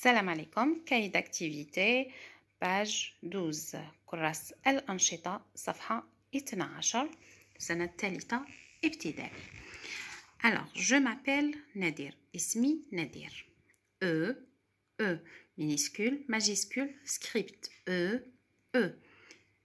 Salam alaikum, cahier d'activité, page 12, et safha 12, الثالثة ابتدائي. Alors, je m'appelle Nadir, ismi Nadir. E, E, minuscule, majuscule, script, E, E,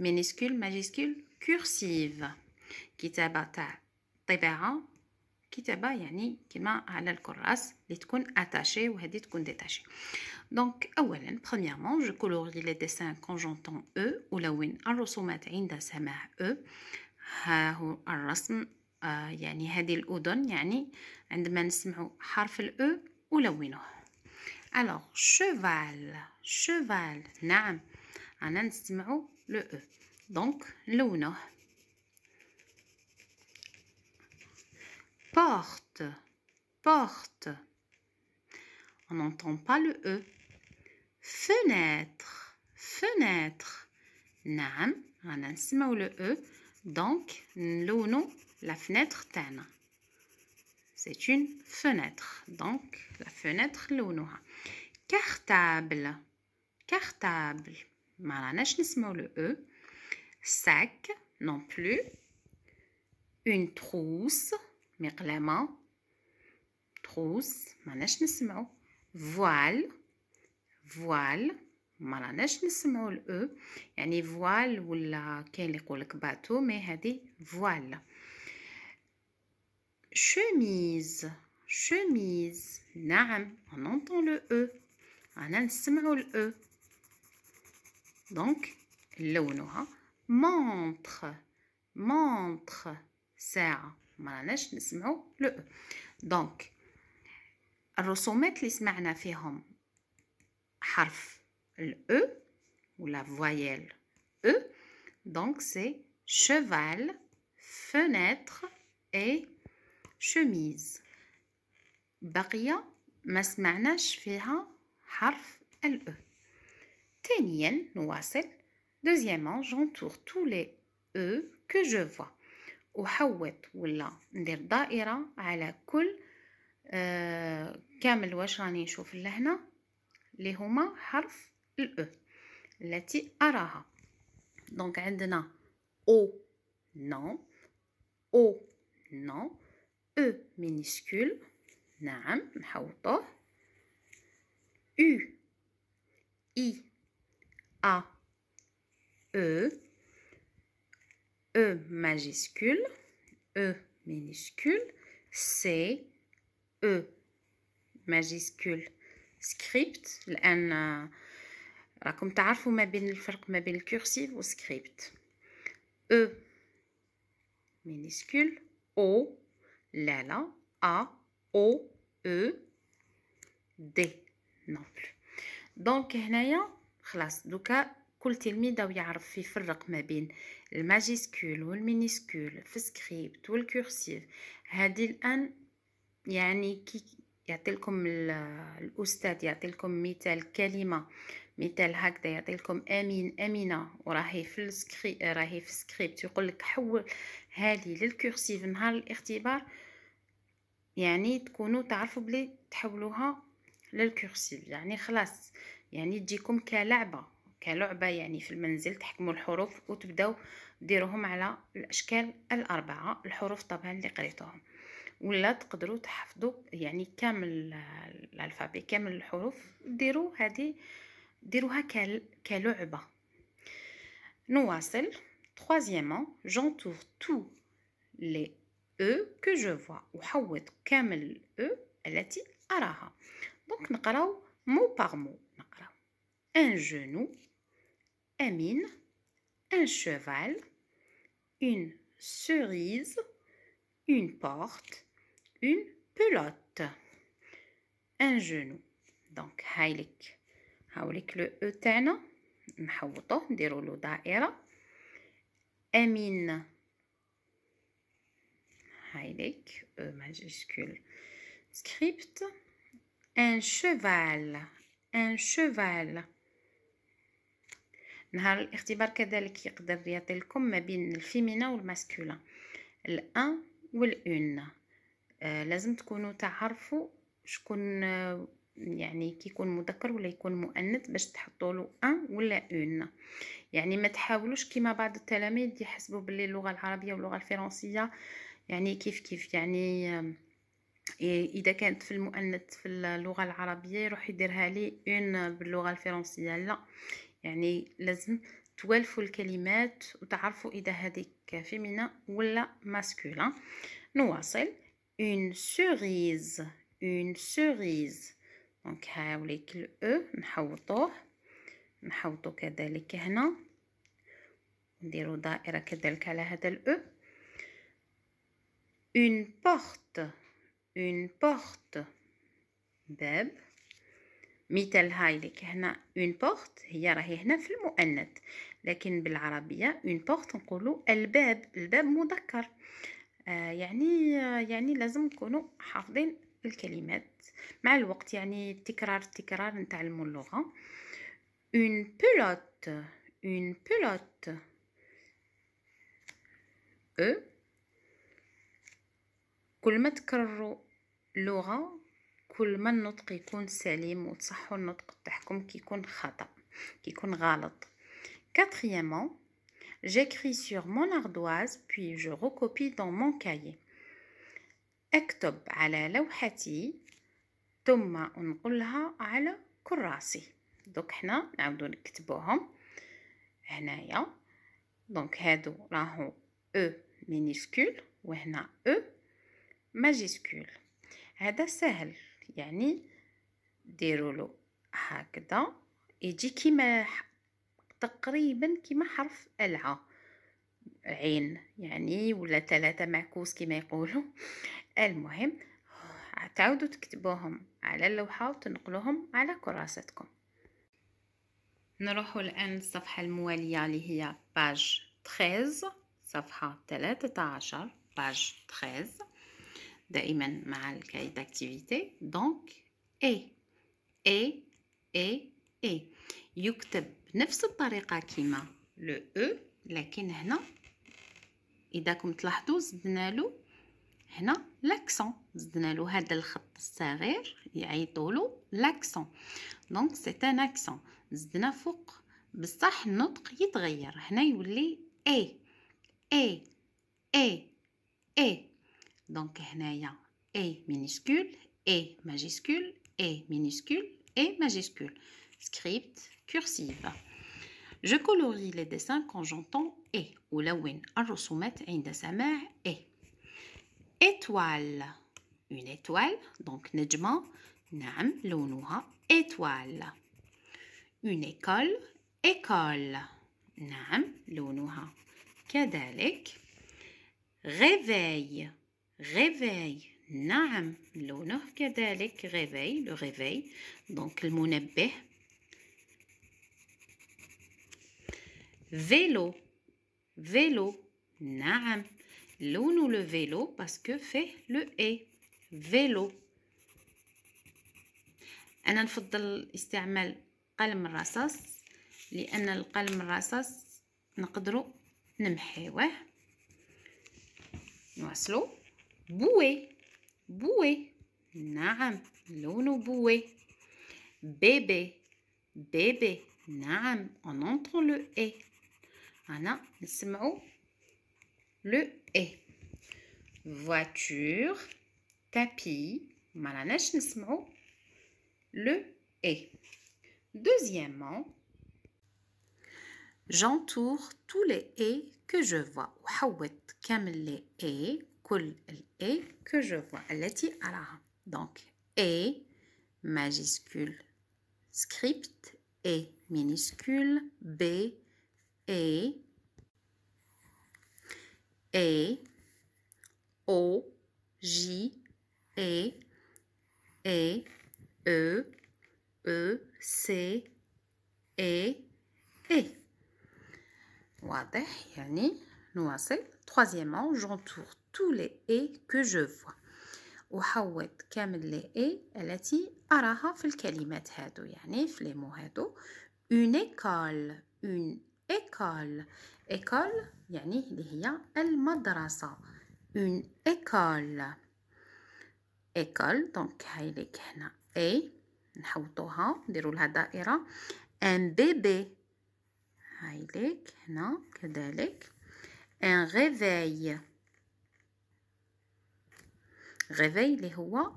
minuscule, majuscule, cursive. Kitabata, كتابه يعني كما على الكراس اللي تكون اتاشي وهذه تكون ديتاشي دونك اولا بريميرمون جو كولوري لي ديسان كونجونتون او الون الرسومات عند سماع او e. ها هو الرسم آه يعني هذه الاذن يعني عندما نسمع حرف الاو الونه الوغ شوفال شوفال نعم انا نسمع لو او e. دونك نلونه porte, porte. On n'entend pas le E. Fenêtre, fenêtre. Nam, on le E. Donc, l'onon, la fenêtre ten. C'est une fenêtre. Donc, la fenêtre l'onoha. Cartable, cartable. pas le E. Sac, non plus. Une trousse. Mir Trous trousse, manège, ne voile, voile, mal ne le voile, nous sommes voile, ou sommes au voile, mais sommes voile, Chemise, chemise voile, entend le e le e. Malanesh, nous écoutons le. Donc, les dessins que nous avons entendus le E ou la voyelle E. Donc, c'est cheval, fenêtre et chemise. Le reste, nous n'avons pas entendu le E. Deuxièmement, j'entoure tous les E que je vois. وحوط ولا ندير دائره على كل آه كامل واش راني نشوف لهنا اللي هما حرف الاو e التي اراها دونك عندنا او نو او نو او e مينيسكول نعم نحوطوه او اي ا او E majuscule, E minuscule, C, E ماجيسكول سكريبت لان راكم تعرفوا ما بين الفرق ما بين الكورسيف والسكريبت او مينيسكول او لا لا ا او او دي نون دونك هنايا خلاص دوكا كل تلميذ يعرف يفرق ما بين الماجيسكول والمينيسكول في السكريبت والكورسيف هذه الان يعني كي يعطيلكم الاستاذ يعطيلكم مثال كلمه مثال هكذا يعطيلكم امين امينه وراهي في السكري راهي في السكريبت يقول لك حول هذه للكورسيف نهار الاختبار يعني تكونوا تعرفوا بلي تحولوها للكورسيف يعني خلاص يعني تجيكم كلعبه كلعبة يعني في المنزل تحكموا الحروف وتبدأوا ديروهم على الأشكال الأربعة الحروف طبعا اللي قريتوهم ولا تقدروا تحفظوا يعني كامل الالفابي كامل الحروف ديروا هذه ديروها كلعبة نواصل Troisièmement, j'entoure tous les E que je vois. وحوط كامل E التي أراها. دونك نقراو مو par mot. نقراو. Un genou, un un cheval, une cerise, une porte, une pelote, un genou. Donc, hailek Hawlik le e Mhawoto Nhaouto, dirolo daera. era. E majuscule. Script. Un cheval. Un cheval. نهار الاختبار كذلك يقدر يعطيلكم ما بين الفيمينا والماسكولا الان والان آه لازم تكونوا تعرفوا شكون آه، يعني كيكون مذكر ولا يكون مؤنث باش تحطوا له ان ولا اون يعني ما تحاولوش كيما بعض التلاميذ يحسبوا باللي اللغه العربيه واللغه الفرنسيه يعني كيف كيف يعني آه، اذا كانت في المؤنث في اللغه العربيه يروح يديرها لي اون باللغه الفرنسيه لا يعني لازم توالفوا الكلمات وتعرفوا إذا هذيك فيمينا ولا ماسكولا نواصل اون سوريز اون سوريز دونك هاوليك الأو نحوطوه نحوطو كذلك هنا نديرو دائرة كذلك على هذا الأو اون بورت اون بورت باب مثال هايلك هنا اون بورت هي راهي هنا في المؤنث لكن بالعربيه اون بورت نقولوا الباب الباب مذكر آه يعني يعني لازم نكونوا حافظين الكلمات مع الوقت يعني التكرار التكرار نتعلموا اللغه اون بولوت اون بولوت أه كل ما تكرروا لغه كل ما النطق يكون سليم وتصحوا النطق تاعكم كيكون خطا كيكون غلط كاتريامون جيكري سور مون اردواز بوي جو recopie دون مون cahier اكتب على لوحتي ثم انقلها على كراسي دوك حنا نعاودو نكتبوهم هنايا دونك هادو راهو او e مينيسكول وهنا او e ماجيسكول هذا سهل يعني ديروا له هكذا يجي كيما تقريبا كيما حرف العه عين يعني ولا ثلاثة معكوس كيما يقولوا المهم تعودوا تكتبوهم على اللوحة وتنقلوهم على كراستكم نروحوا الآن الصفحة الموالية اللي هي باج 13 صفحة 13 باج 13 دائما مع الكاي داكتيفيتي دونك اي اي اي اي يكتب بنفس الطريقه كيما لو او e، لكن هنا اذاكم تلاحظوا زدنا له هنا لاكسون زدنا له هذا الخط الصغير يعيطوا له لاكسون دونك سي ان اكسون زدنا فوق بصح النطق يتغير هنا يولي اي اي اي اي Donc هنايا e minuscule e majuscule e minuscule e majuscule script cursive je colorie les dessins quand j'entends et une de sa « e. étoile une étoile donc نجمة Nam, lounouha, étoile une école école Nam. que كذلك réveil غيفاي نعم لونه كذلك غيفاي لو réveil دونك المنبه فيلو فيلو نعم لونه لو فيلو باسكو فيه لو اي فيلو انا نفضل استعمال قلم الرصاص لان القلم الرصاص نقدروا نمحيوه نواصلوا boué, بوي نعم لونه boué. Bébé, bébé, نعم on entend le et أنا نسمعو le et voiture tapis ما راناش le et deuxièmement j'entoure tous les et que je vois وحوت كامل les et que je vois à la donc E, majuscule script E, minuscule B E, E, O J E, E, E E C E, E. nous يعني نواصل troisièmement j'entoure tous les et que je vois وحوض كامل لي اي التي أراها في الكلمات هادو يعني في لي مو هادو اون ايكول اون ايكول ايكول يعني اللي هي المدرسة اون ايكول ايكول دونك هاي ليك هنا اي نحوطوها نديرو لها دائرة ان بيبي هاي ليك هنا كذلك ان غيفاي غيفي اللي هو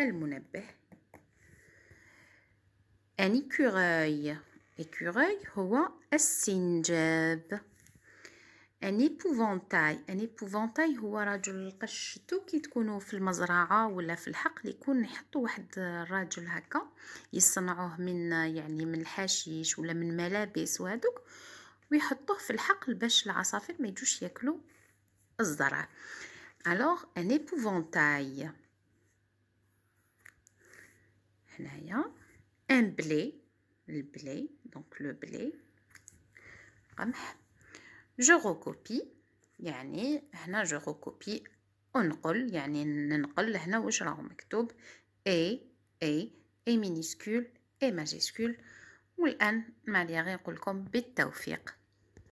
المنبه ان ايكوراي ايكوراي هو السنجاب ان ايبوفونتاي ان ايبوفونتاي هو رجل القش تو كي تكونوا في المزرعه ولا في الحقل يكون يحطوا واحد الراجل هكا يصنعوه من يعني من الحشيش ولا من ملابس وهذوك ويحطوه في الحقل باش العصافير ما يجوش ياكلوا الزرع alors un épouvantail هنايا un blé le blé donc le blé قمح je recopie يعني هنا je recopie انقل يعني ننقل هنا واش راهو مكتوب a a a minuscule a majuscule والان مالي غير نقول لكم بالتوفيق